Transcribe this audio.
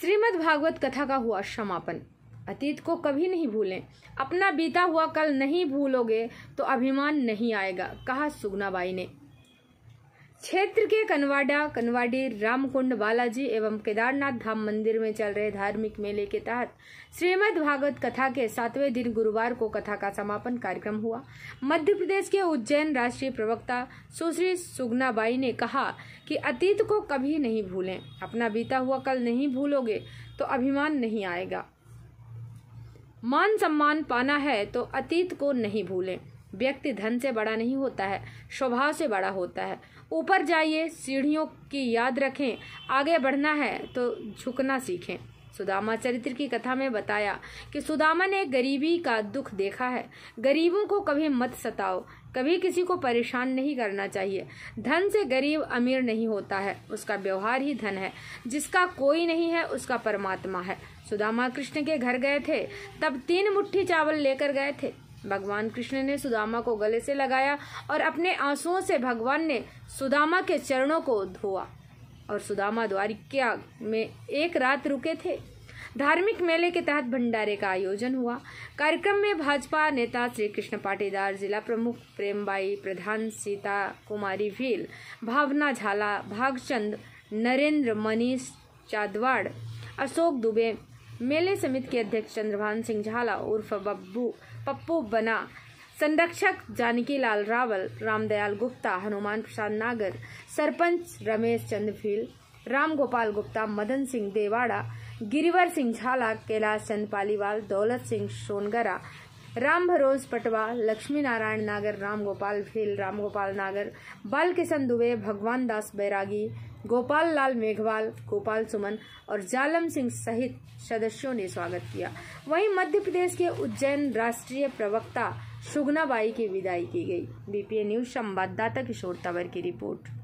श्रीमद् भागवत कथा का हुआ समापन अतीत को कभी नहीं भूलें अपना बीता हुआ कल नहीं भूलोगे तो अभिमान नहीं आएगा कहा सुगनाबाई ने क्षेत्र के कनवाडा कनवाडी रामकुंड बालाजी एवं केदारनाथ धाम मंदिर में चल रहे धार्मिक मेले के तहत श्रीमद भागवत कथा के सातवें दिन गुरुवार को कथा का समापन कार्यक्रम हुआ मध्य प्रदेश के उज्जैन राष्ट्रीय प्रवक्ता सुश्री सुगनाबाई ने कहा कि अतीत को कभी नहीं भूलें अपना बीता हुआ कल नहीं भूलोगे तो अभिमान नहीं आएगा मान सम्मान पाना है तो अतीत को नहीं भूलें व्यक्ति धन से बड़ा नहीं होता है स्वभाव से बड़ा होता है ऊपर जाइए सीढ़ियों की याद रखें आगे बढ़ना है तो झुकना सीखें सुदामा चरित्र की कथा में बताया कि सुदामा ने गरीबी का दुख देखा है गरीबों को कभी मत सताओ कभी किसी को परेशान नहीं करना चाहिए धन से गरीब अमीर नहीं होता है उसका व्यवहार ही धन है जिसका कोई नहीं है उसका परमात्मा है सुदामा कृष्ण के घर गए थे तब तीन मुट्ठी चावल लेकर गए थे भगवान कृष्ण ने सुदामा को गले से लगाया और अपने आंसुओं से भगवान ने सुदामा के चरणों को धोआ और सुदामा द्वारिका में एक रात रुके थे धार्मिक मेले के तहत भंडारे का आयोजन हुआ कार्यक्रम में भाजपा नेता श्री कृष्ण पाटीदार जिला प्रमुख प्रेमबाई प्रधान सीता कुमारी भील भावना झाला भागचंद नरेंद्र मनीष चादवाड़ अशोक दुबे मेले समिति के अध्यक्ष चंद्रभान सिंह झाला उर्फ बब्बू पप्पू बना संरक्षक जानकी लाल रावल रामदयाल गुप्ता हनुमान प्रसाद नागर सरपंच रमेश चंद्रफील राम गोपाल गुप्ता मदन सिंह देवाड़ा गिरिवर सिंह झाला कैलाश चंद पालीवाल दौलत सिंह सोनगरा राम भरोज पटवा लक्ष्मी नारायण नागर राम गोपाल भील राम गोपाल नागर बाल किशन दुबे भगवान दास बैरागी गोपाल लाल मेघवाल गोपाल सुमन और जालम सिंह सहित सदस्यों ने स्वागत किया वहीं मध्य प्रदेश के उज्जैन राष्ट्रीय प्रवक्ता सुगना बाई की विदाई की गई बीपीए न्यूज संवाददाता किशोर तंवर की रिपोर्ट